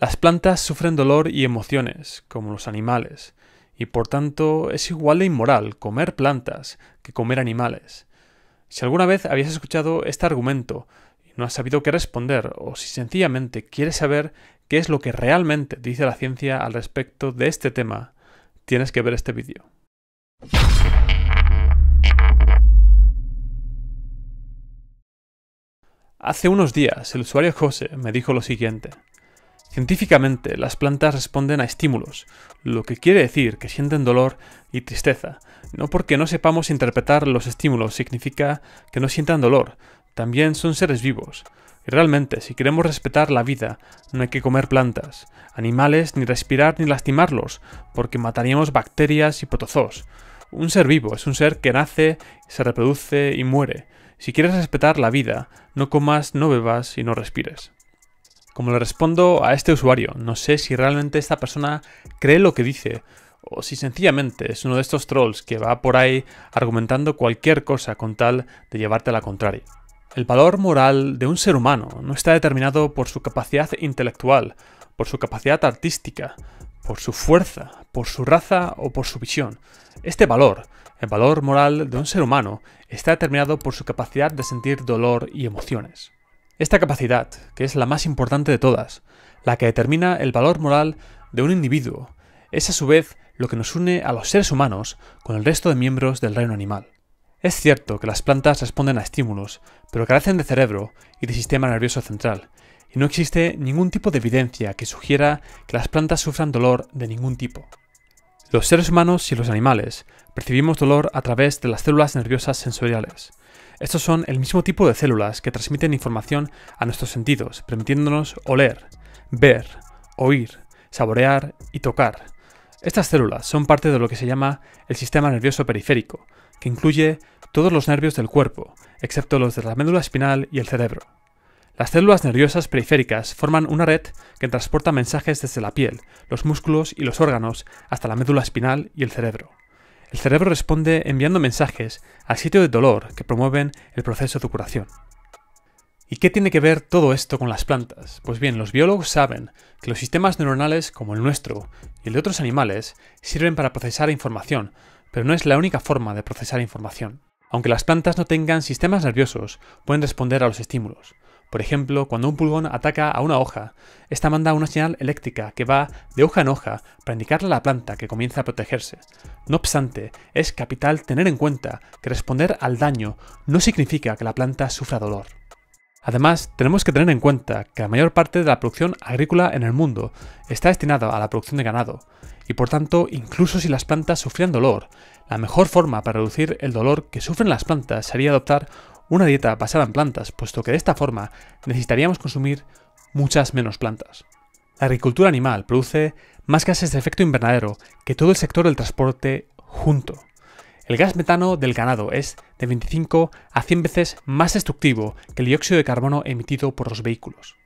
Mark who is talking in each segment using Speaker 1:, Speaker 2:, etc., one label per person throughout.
Speaker 1: Las plantas sufren dolor y emociones, como los animales, y por tanto es igual de inmoral comer plantas que comer animales. Si alguna vez habías escuchado este argumento y no has sabido qué responder, o si sencillamente quieres saber qué es lo que realmente dice la ciencia al respecto de este tema, tienes que ver este vídeo. Hace unos días el usuario José me dijo lo siguiente. Científicamente, las plantas responden a estímulos, lo que quiere decir que sienten dolor y tristeza. No porque no sepamos interpretar los estímulos significa que no sientan dolor, también son seres vivos. Y realmente, si queremos respetar la vida, no hay que comer plantas, animales, ni respirar ni lastimarlos, porque mataríamos bacterias y protozoos. Un ser vivo es un ser que nace, se reproduce y muere. Si quieres respetar la vida, no comas, no bebas y no respires. Como le respondo a este usuario, no sé si realmente esta persona cree lo que dice o si sencillamente es uno de estos trolls que va por ahí argumentando cualquier cosa con tal de llevarte a la contraria. El valor moral de un ser humano no está determinado por su capacidad intelectual, por su capacidad artística, por su fuerza, por su raza o por su visión. Este valor, el valor moral de un ser humano, está determinado por su capacidad de sentir dolor y emociones. Esta capacidad, que es la más importante de todas, la que determina el valor moral de un individuo, es a su vez lo que nos une a los seres humanos con el resto de miembros del reino animal. Es cierto que las plantas responden a estímulos, pero carecen de cerebro y de sistema nervioso central, y no existe ningún tipo de evidencia que sugiera que las plantas sufran dolor de ningún tipo. Los seres humanos y los animales percibimos dolor a través de las células nerviosas sensoriales, estos son el mismo tipo de células que transmiten información a nuestros sentidos, permitiéndonos oler, ver, oír, saborear y tocar. Estas células son parte de lo que se llama el sistema nervioso periférico, que incluye todos los nervios del cuerpo, excepto los de la médula espinal y el cerebro. Las células nerviosas periféricas forman una red que transporta mensajes desde la piel, los músculos y los órganos hasta la médula espinal y el cerebro. El cerebro responde enviando mensajes al sitio de dolor que promueven el proceso de curación. ¿Y qué tiene que ver todo esto con las plantas? Pues bien, los biólogos saben que los sistemas neuronales como el nuestro y el de otros animales sirven para procesar información, pero no es la única forma de procesar información. Aunque las plantas no tengan sistemas nerviosos, pueden responder a los estímulos. Por ejemplo, cuando un pulgón ataca a una hoja, esta manda una señal eléctrica que va de hoja en hoja para indicarle a la planta que comienza a protegerse. No obstante, es capital tener en cuenta que responder al daño no significa que la planta sufra dolor. Además, tenemos que tener en cuenta que la mayor parte de la producción agrícola en el mundo está destinada a la producción de ganado, y por tanto, incluso si las plantas sufrían dolor, la mejor forma para reducir el dolor que sufren las plantas sería adoptar una dieta basada en plantas, puesto que de esta forma necesitaríamos consumir muchas menos plantas. La agricultura animal produce más gases de efecto invernadero que todo el sector del transporte junto. El gas metano del ganado es de 25 a 100 veces más destructivo que el dióxido de carbono emitido por los vehículos.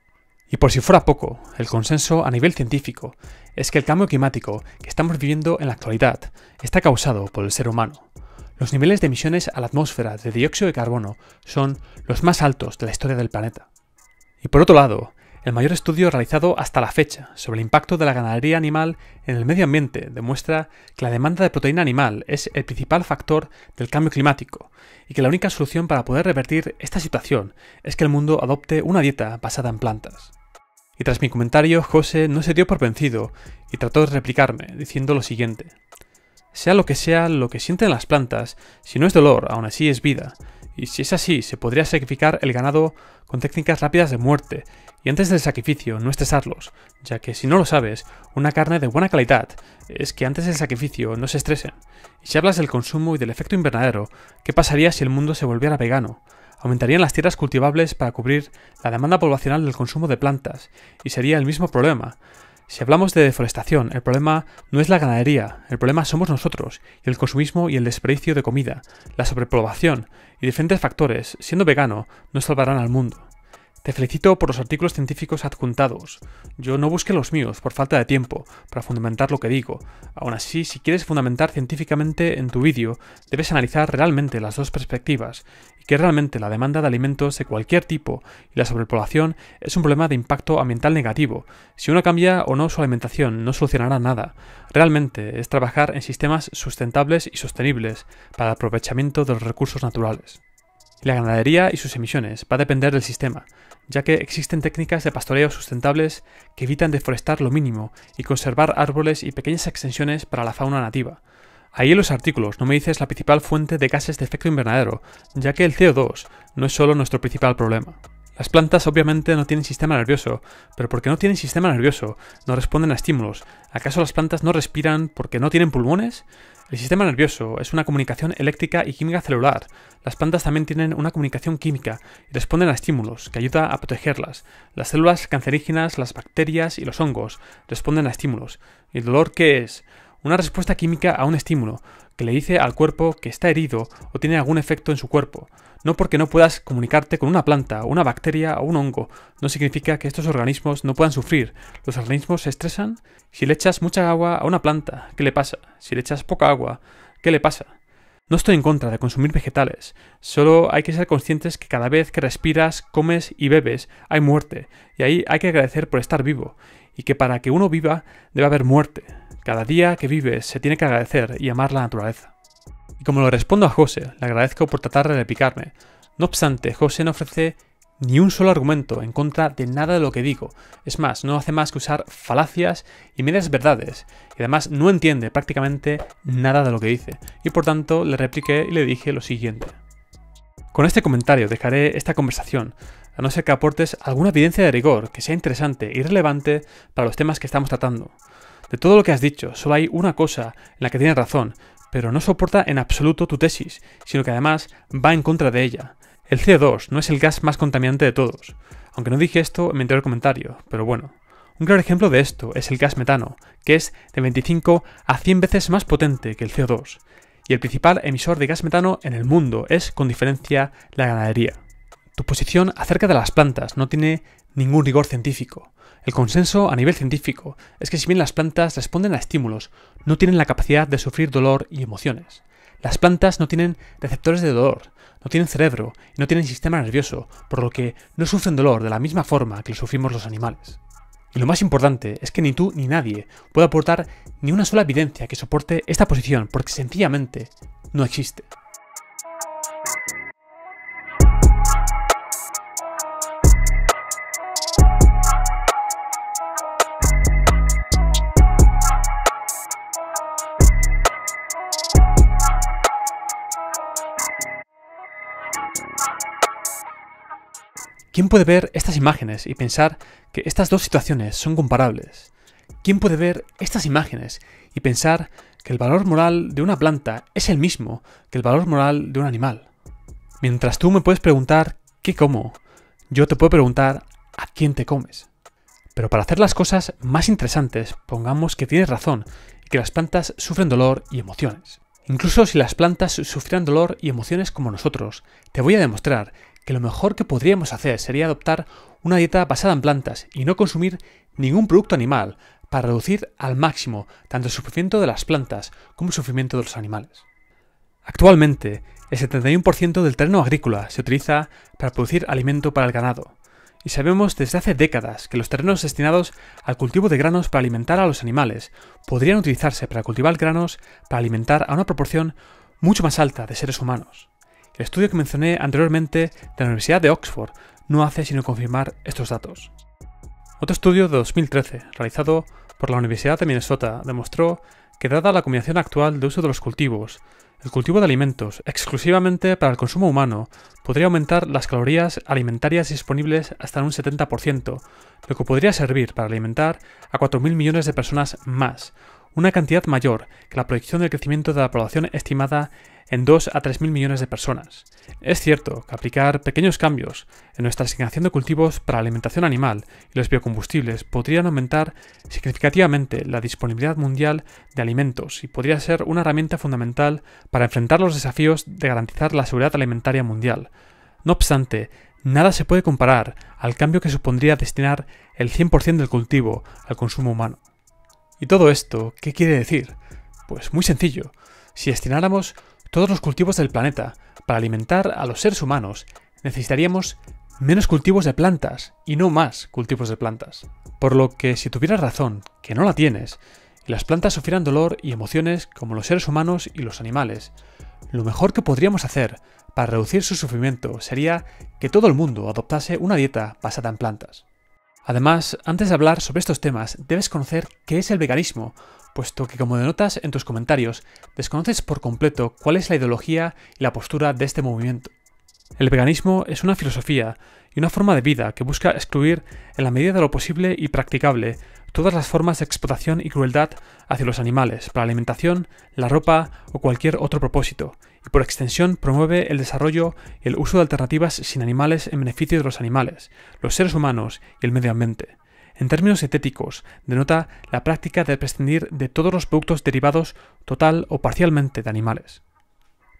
Speaker 1: Y por si fuera poco, el consenso a nivel científico es que el cambio climático que estamos viviendo en la actualidad está causado por el ser humano. Los niveles de emisiones a la atmósfera de dióxido de carbono son los más altos de la historia del planeta. Y por otro lado, el mayor estudio realizado hasta la fecha sobre el impacto de la ganadería animal en el medio ambiente demuestra que la demanda de proteína animal es el principal factor del cambio climático y que la única solución para poder revertir esta situación es que el mundo adopte una dieta basada en plantas. Y tras mi comentario, José no se dio por vencido y trató de replicarme, diciendo lo siguiente. Sea lo que sea lo que sienten las plantas, si no es dolor, aún así es vida. Y si es así, se podría sacrificar el ganado con técnicas rápidas de muerte, y antes del sacrificio no estresarlos, ya que si no lo sabes, una carne de buena calidad es que antes del sacrificio no se estresen. Y si hablas del consumo y del efecto invernadero, ¿qué pasaría si el mundo se volviera vegano? Aumentarían las tierras cultivables para cubrir la demanda poblacional del consumo de plantas, y sería el mismo problema. Si hablamos de deforestación, el problema no es la ganadería, el problema somos nosotros, y el consumismo y el desperdicio de comida, la sobrepoblación y diferentes factores, siendo vegano, no salvarán al mundo. Te felicito por los artículos científicos adjuntados. Yo no busqué los míos por falta de tiempo para fundamentar lo que digo. Aún así, si quieres fundamentar científicamente en tu vídeo, debes analizar realmente las dos perspectivas y que realmente la demanda de alimentos de cualquier tipo y la sobrepoblación es un problema de impacto ambiental negativo. Si uno cambia o no su alimentación, no solucionará nada. Realmente es trabajar en sistemas sustentables y sostenibles para el aprovechamiento de los recursos naturales la ganadería y sus emisiones va a depender del sistema, ya que existen técnicas de pastoreo sustentables que evitan deforestar lo mínimo y conservar árboles y pequeñas extensiones para la fauna nativa. Ahí en los artículos no me dices la principal fuente de gases de efecto invernadero, ya que el CO2 no es solo nuestro principal problema. Las plantas obviamente no tienen sistema nervioso, pero porque no tienen sistema nervioso, no responden a estímulos. ¿Acaso las plantas no respiran porque no tienen pulmones? El sistema nervioso es una comunicación eléctrica y química celular. Las plantas también tienen una comunicación química y responden a estímulos, que ayuda a protegerlas. Las células cancerígenas, las bacterias y los hongos responden a estímulos. ¿Y el dolor qué es? Una respuesta química a un estímulo, que le dice al cuerpo que está herido o tiene algún efecto en su cuerpo. No porque no puedas comunicarte con una planta, una bacteria o un hongo, no significa que estos organismos no puedan sufrir. Los organismos se estresan. Si le echas mucha agua a una planta, ¿qué le pasa? Si le echas poca agua, ¿qué le pasa? No estoy en contra de consumir vegetales, solo hay que ser conscientes que cada vez que respiras, comes y bebes hay muerte, y ahí hay que agradecer por estar vivo, y que para que uno viva debe haber muerte. Cada día que vives se tiene que agradecer y amar la naturaleza. Y como lo respondo a José, le agradezco por tratar de replicarme. No obstante, José no ofrece ni un solo argumento en contra de nada de lo que digo. Es más, no hace más que usar falacias y medias verdades. Y además no entiende prácticamente nada de lo que dice. Y por tanto le repliqué y le dije lo siguiente. Con este comentario dejaré esta conversación, a no ser que aportes alguna evidencia de rigor que sea interesante y relevante para los temas que estamos tratando. De todo lo que has dicho, solo hay una cosa en la que tienes razón, pero no soporta en absoluto tu tesis, sino que además va en contra de ella. El CO2 no es el gas más contaminante de todos, aunque no dije esto en mi anterior comentario, pero bueno. Un claro ejemplo de esto es el gas metano, que es de 25 a 100 veces más potente que el CO2, y el principal emisor de gas metano en el mundo es, con diferencia, la ganadería. Tu posición acerca de las plantas no tiene ningún rigor científico, el consenso a nivel científico es que si bien las plantas responden a estímulos, no tienen la capacidad de sufrir dolor y emociones. Las plantas no tienen receptores de dolor, no tienen cerebro y no tienen sistema nervioso, por lo que no sufren dolor de la misma forma que lo sufrimos los animales. Y lo más importante es que ni tú ni nadie puede aportar ni una sola evidencia que soporte esta posición porque sencillamente no existe. ¿Quién puede ver estas imágenes y pensar que estas dos situaciones son comparables? ¿Quién puede ver estas imágenes y pensar que el valor moral de una planta es el mismo que el valor moral de un animal? Mientras tú me puedes preguntar qué como, yo te puedo preguntar a quién te comes. Pero para hacer las cosas más interesantes, pongamos que tienes razón y que las plantas sufren dolor y emociones. Incluso si las plantas sufrieran dolor y emociones como nosotros, te voy a demostrar que lo mejor que podríamos hacer sería adoptar una dieta basada en plantas y no consumir ningún producto animal para reducir al máximo tanto el sufrimiento de las plantas como el sufrimiento de los animales. Actualmente, el 71% del terreno agrícola se utiliza para producir alimento para el ganado, y sabemos desde hace décadas que los terrenos destinados al cultivo de granos para alimentar a los animales podrían utilizarse para cultivar granos para alimentar a una proporción mucho más alta de seres humanos. El estudio que mencioné anteriormente de la Universidad de Oxford no hace sino confirmar estos datos. Otro estudio de 2013, realizado por la Universidad de Minnesota, demostró que dada la combinación actual de uso de los cultivos, el cultivo de alimentos exclusivamente para el consumo humano podría aumentar las calorías alimentarias disponibles hasta en un 70%, lo que podría servir para alimentar a 4.000 millones de personas más, una cantidad mayor que la proyección del crecimiento de la población estimada en 2 a 3 mil millones de personas. Es cierto que aplicar pequeños cambios en nuestra asignación de cultivos para alimentación animal y los biocombustibles podrían aumentar significativamente la disponibilidad mundial de alimentos y podría ser una herramienta fundamental para enfrentar los desafíos de garantizar la seguridad alimentaria mundial. No obstante, nada se puede comparar al cambio que supondría destinar el 100% del cultivo al consumo humano. ¿Y todo esto qué quiere decir? Pues muy sencillo. Si destináramos todos los cultivos del planeta para alimentar a los seres humanos, necesitaríamos menos cultivos de plantas y no más cultivos de plantas. Por lo que si tuvieras razón, que no la tienes, y las plantas sufrieran dolor y emociones como los seres humanos y los animales, lo mejor que podríamos hacer para reducir su sufrimiento sería que todo el mundo adoptase una dieta basada en plantas. Además, antes de hablar sobre estos temas, debes conocer qué es el veganismo, puesto que como denotas en tus comentarios, desconoces por completo cuál es la ideología y la postura de este movimiento. El veganismo es una filosofía y una forma de vida que busca excluir, en la medida de lo posible y practicable, todas las formas de explotación y crueldad hacia los animales, para la alimentación, la ropa o cualquier otro propósito, y por extensión promueve el desarrollo y el uso de alternativas sin animales en beneficio de los animales, los seres humanos y el medio ambiente. En términos estéticos, denota la práctica de prescindir de todos los productos derivados total o parcialmente de animales.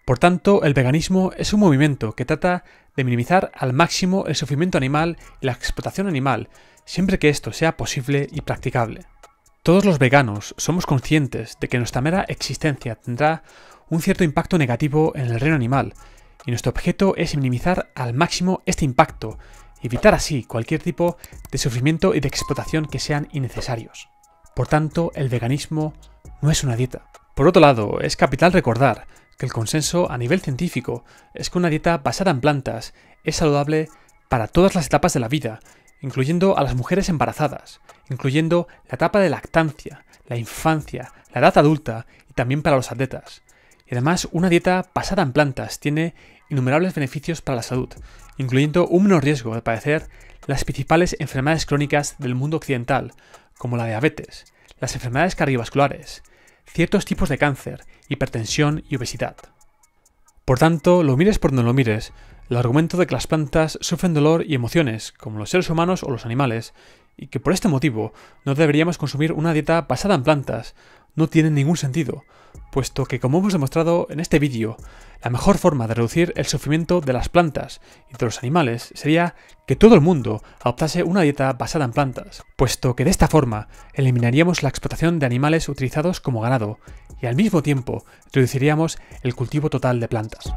Speaker 1: Por tanto, el veganismo es un movimiento que trata de minimizar al máximo el sufrimiento animal y la explotación animal, siempre que esto sea posible y practicable. Todos los veganos somos conscientes de que nuestra mera existencia tendrá un cierto impacto negativo en el reino animal, y nuestro objeto es minimizar al máximo este impacto, evitar así cualquier tipo de sufrimiento y de explotación que sean innecesarios. Por tanto, el veganismo no es una dieta. Por otro lado, es capital recordar que el consenso a nivel científico es que una dieta basada en plantas es saludable para todas las etapas de la vida incluyendo a las mujeres embarazadas, incluyendo la etapa de lactancia, la infancia, la edad adulta y también para los atletas. Y además, una dieta basada en plantas tiene innumerables beneficios para la salud, incluyendo un menor riesgo de padecer las principales enfermedades crónicas del mundo occidental, como la diabetes, las enfermedades cardiovasculares, ciertos tipos de cáncer, hipertensión y obesidad. Por tanto, lo mires por donde lo mires, el argumento de que las plantas sufren dolor y emociones, como los seres humanos o los animales, y que por este motivo no deberíamos consumir una dieta basada en plantas, no tiene ningún sentido, puesto que como hemos demostrado en este vídeo, la mejor forma de reducir el sufrimiento de las plantas y de los animales sería que todo el mundo adoptase una dieta basada en plantas, puesto que de esta forma eliminaríamos la explotación de animales utilizados como ganado y al mismo tiempo reduciríamos el cultivo total de plantas.